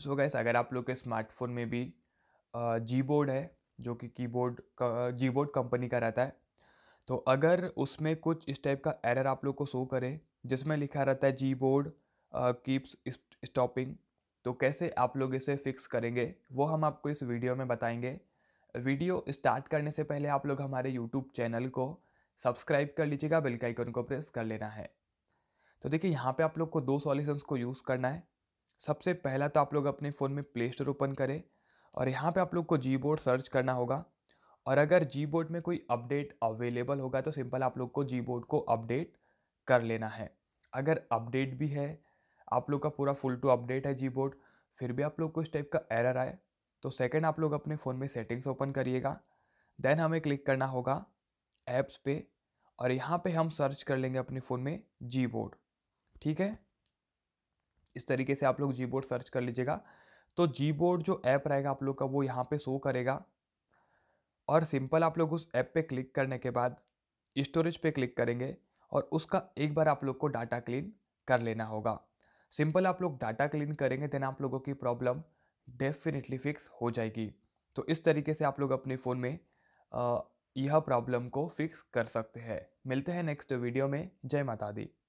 सो gas अगर आप लोग के स्मार्टफोन में भी जी बोर्ड है जो कि कीबोर्ड जी बोर्ड कंपनी का रहता है तो अगर उसमें कुछ इस टाइप का एरर आप लोग को शो करे जिसमें लिखा रहता है जी बोर्ड कीप्स स्टॉपिंग तो कैसे आप लोग इसे फिक्स करेंगे वो हम आपको इस वीडियो में बताएंगे वीडियो स्टार्ट करने से पहले आप लोग हमारे यूट्यूब चैनल को सब्सक्राइब कर लीजिएगा बेल का आइकन को प्रेस कर लेना है तो देखिए यहाँ पे आप लोग को दो सॉल्यूशंस को यूज़ करना है सबसे पहला तो आप लोग अपने फ़ोन में प्ले स्टोर ओपन करें और यहाँ पे आप लोग को जी बोर्ड सर्च करना होगा और अगर जी बोर्ड में कोई अपडेट अवेलेबल होगा तो सिंपल आप लोग को जी बोर्ड को अपडेट कर लेना है अगर अपडेट भी है आप लोग का पूरा फुल टू अपडेट है जी बोर्ड फिर भी आप लोग को इस टाइप का एरर आए तो सेकेंड आप लोग अपने फ़ोन में सेटिंग्स ओपन करिएगा देन हमें क्लिक करना होगा ऐप्स पे और यहाँ पे हम सर्च कर लेंगे अपने फ़ोन में जी बोर्ड ठीक है इस तरीके से आप लोग जी बोर्ड सर्च कर लीजिएगा तो जी बोर्ड जो ऐप रहेगा आप लोग का वो यहाँ पे शो करेगा और सिंपल आप लोग उस ऐप पे क्लिक करने के बाद स्टोरेज पे क्लिक करेंगे और उसका एक बार आप लोग को डाटा क्लीन कर लेना होगा सिंपल आप लोग डाटा क्लीन करेंगे देन आप लोगों की प्रॉब्लम डेफिनेटली फिक्स हो जाएगी तो इस तरीके से आप लोग अपने फ़ोन में यह प्रॉब्लम को फिक्स कर सकते हैं मिलते हैं नेक्स्ट वीडियो में जय माता दी